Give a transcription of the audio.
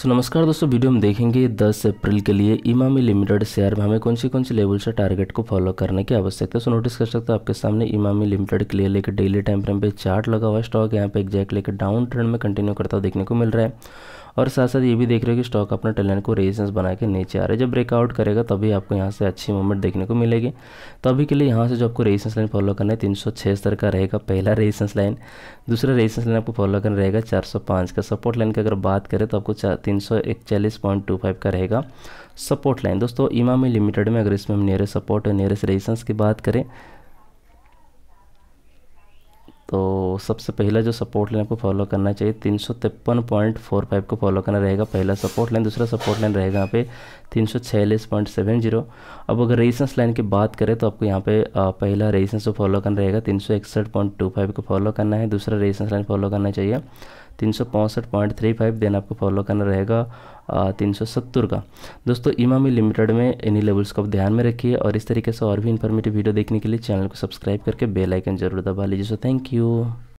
सो नमस्कार दोस्तों वीडियो हम देखेंगे 10 अप्रैल के लिए इमामी लिमिटेड शेयर में हमें कौन सी कौन सी लेवल से टारगेट को फॉलो करने की आवश्यकता है सो नोटिस कर सकते हो आपके सामने इमामी लिमिटेड के लिए लेकर डेली टाइम फ्रेम पे चार्ट लगा हुआ स्टॉक यहाँ पे एग्जैक्ट लेकर डाउन ट्रेंड में कंटिन्यू करता हुआ देखने को मिल रहा है और साथ साथ ये भी देख रहे हो कि स्टॉक अपने टैलेंट को रेजिस्टेंस बना के नीचे आ रहा है जब ब्रेकआउट करेगा तभी आपको यहाँ से अच्छी मूवमेंट देखने को मिलेगी तो अभी के लिए यहाँ से जो आपको रेजिस्टेंस लाइन फॉलो करना है तीन स्तर का रहेगा पहला रेजिस्टेंस लाइन दूसरा रेजिस्टेंस लाइन आपको फॉलो करना रहेगा चार का सपोर्ट लाइन की अगर बात करें तो आपको तीन का रहेगा सपोर्ट लाइन दोस्तों इमामी लिमिटेड में अगर इसमें हम नियरेस्ट सपोर्ट और नियरेस्ट रेजिस्टेंस की बात करें तो सबसे पहला जो सपोर्ट लाइन आपको फॉलो करना चाहिए तीन सौ तिरपन पॉइंट फोर फाइव को फॉलो करना रहेगा पहला सपोर्ट लाइन दूसरा सपोर्ट लाइन रहेगा यहाँ पे तीन सौ छियालीस पॉइंट सेवन जीरो अब अगर रेजिस्टेंस लाइन की बात करें तो आपको यहाँ पे पहला रेजिस्टेंस को फॉलो करना रहेगा तीन सौ इकसठ पॉइंट टू फाइव को फॉलो करना है दूसरा रेजिस्टेंस लाइन फॉलो करना चाहिए तीन सौ पॉइंट थ्री फाइव देन आपको फॉलो करना रहेगा तीन सौ सत्तर का दोस्तों इमामी लिमिटेड में इन्हीं लेवल्स को ध्यान में रखिए और इस तरीके से और भी इन्फॉर्मेटिव वीडियो देखने के लिए चैनल को सब्सक्राइब करके बेल आइकन जरूर दबा लीजिए सो थैंक यू